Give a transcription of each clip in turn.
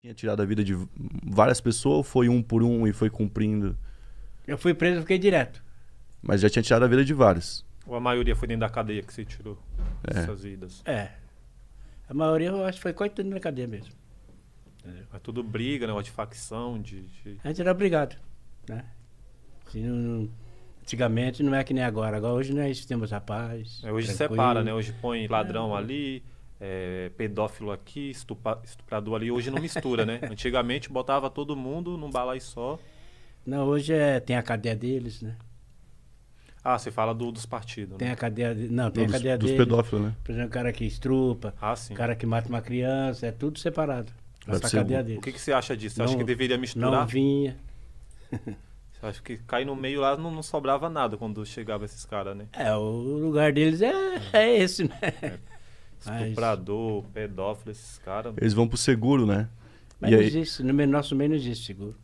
tinha tirado a vida de várias pessoas, foi um por um e foi cumprindo. Eu fui preso e fiquei direto. Mas já tinha tirado a vida de vários. Ou a maioria foi dentro da cadeia que você tirou é. essas vidas? É. A maioria eu acho que foi quase tudo na cadeia mesmo. É, É tudo briga, negócio de facção, de. de... A gente era obrigado. Né? Assim, não, não... Antigamente não é que nem agora. Agora hoje é isso temos rapaz. É, hoje tranquilo. separa, né? Hoje põe ladrão é. ali é, pedófilo aqui, estupa, estuprador ali. Hoje não mistura, né? Antigamente botava todo mundo num balai só. Não, hoje é, tem a cadeia deles, né? Ah, você fala do, dos partidos. Tem né? a cadeia. De, não, tem a cadeia dos deles. pedófilos, né? Por exemplo, o cara que estrupa, ah, o cara que mata uma criança, é tudo separado. Essa cadeia deles. O que, que, você acha disso? Você não, acha que deveria misturar? Não vinha. Você acha que cai no meio lá não, não sobrava nada quando chegava esses caras, né? É, o lugar deles é, é esse, né? É ah, estuprador, Mas... pedófilo, esses caras. Eles vão pro seguro, né? Mas e aí... existe, no nosso meio não existe seguro.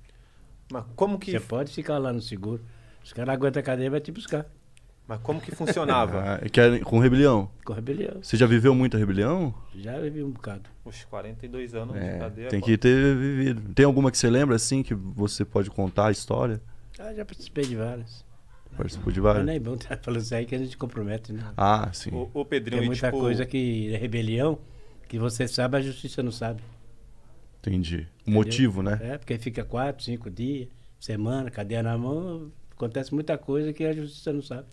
Mas como que. Você pode ficar lá no seguro. Os caras aguentam a cadeia e vai te buscar. Mas como que funcionava? ah, é que é com rebelião? Com rebelião. Você já viveu muita rebelião? Já vivi um bocado. Os 42 anos é, de cadeia. Tem que ter vivido. Tem alguma que você lembra assim que você pode contar a história? Ah, já participei de várias. Participou de vários. não é bom estar tá falando isso aí que a gente compromete, né? Ah, sim. O, o Pedrinho, Tem muita tipo... coisa que é rebelião que você sabe, a justiça não sabe. Entendi. O motivo, né? É, porque fica quatro, cinco dias, semana, cadeia na mão, acontece muita coisa que a justiça não sabe.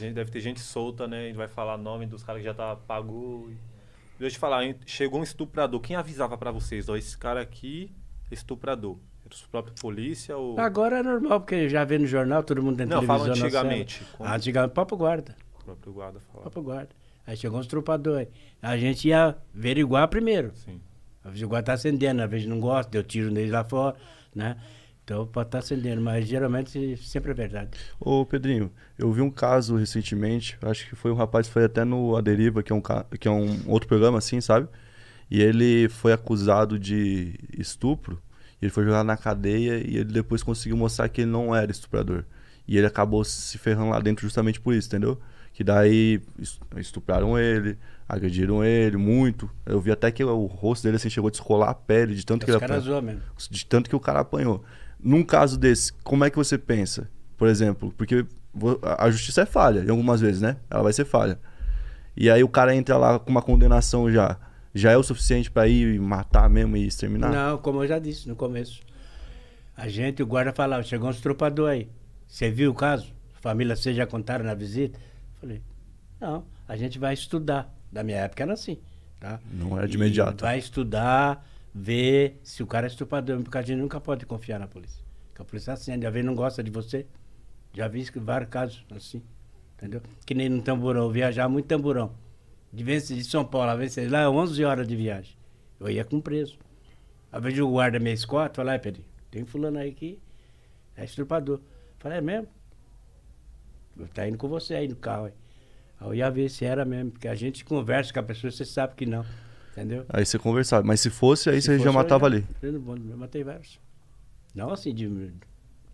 Deve ter gente solta, né? gente vai falar o nome dos caras que já tá pago. Deixa eu te falar, chegou um estuprador. Quem avisava para vocês? Ó, esse cara aqui, é estuprador. Os próprios polícia ou... Agora é normal, porque já vê no jornal, todo mundo dentro Não, fala antigamente. Como... Ah, antigamente, próprio guarda. O próprio guarda falava. Próprio guarda. Aí chegou uns trupadores. A gente ia averiguar primeiro. Sim. Às vezes o guarda tá acendendo, às vezes não gosta, deu tiro neles lá fora, né? Então pode estar tá acendendo, mas geralmente sempre é verdade. Ô Pedrinho, eu vi um caso recentemente, acho que foi um rapaz foi até no A Deriva, que é um, que é um outro programa assim, sabe? E ele foi acusado de estupro ele foi jogado na cadeia e ele depois conseguiu mostrar que ele não era estuprador. E ele acabou se ferrando lá dentro justamente por isso, entendeu? Que daí estupraram ele, agrediram ele muito. Eu vi até que o rosto dele assim chegou a descolar a pele de tanto Os que ele apanhou. Mesmo. De tanto que o cara apanhou. Num caso desse, como é que você pensa? Por exemplo, porque a justiça é falha, em algumas vezes, né? Ela vai ser falha. E aí o cara entra lá com uma condenação já já é o suficiente para ir matar mesmo e exterminar? Não, como eu já disse no começo. A gente, o guarda falava, chegou um estrupador aí. Você viu o caso? Família, vocês já contaram na visita? Falei, não, a gente vai estudar. Da minha época era assim, tá? Não era é de imediato. E vai estudar, ver se o cara é estuprador, porque a gente nunca pode confiar na polícia. Porque a polícia acende, a vez não gosta de você. Já vi vários casos assim, entendeu? Que nem no tamborão, viajar muito tamborão de, vencer, de São Paulo a vencer lá 11 horas de viagem. Eu ia com preso. Às vezes o guarda me escota, fala, é, Pedro, tem fulano aí que é estrupador. Falei, é mesmo? Tá indo com você aí no carro. Aí. aí eu ia ver se era mesmo, porque a gente conversa com a pessoa, você sabe que não. Entendeu? Aí você conversava. Mas se fosse, aí se você fosse, já matava eu já, ali. Eu matei vários. Não assim, de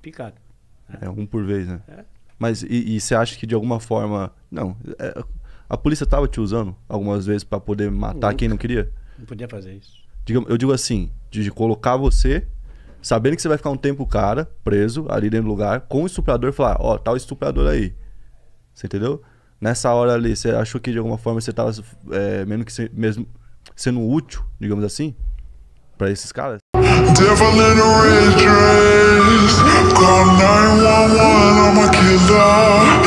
picado. Né? É, um por vez, né? É. Mas e, e, você acha que de alguma forma. Não, é, a polícia tava te usando algumas vezes para poder matar quem não queria? Não podia fazer isso. eu digo assim, de colocar você, sabendo que você vai ficar um tempo cara, preso, ali dentro do lugar, com o estuprador e falar, ó, oh, tá o estuprador aí. Você entendeu? Nessa hora ali, você achou que de alguma forma você tava é, mesmo que mesmo sendo útil, digamos assim, para esses caras? Devil in a red dress, call 911, I'm a killer.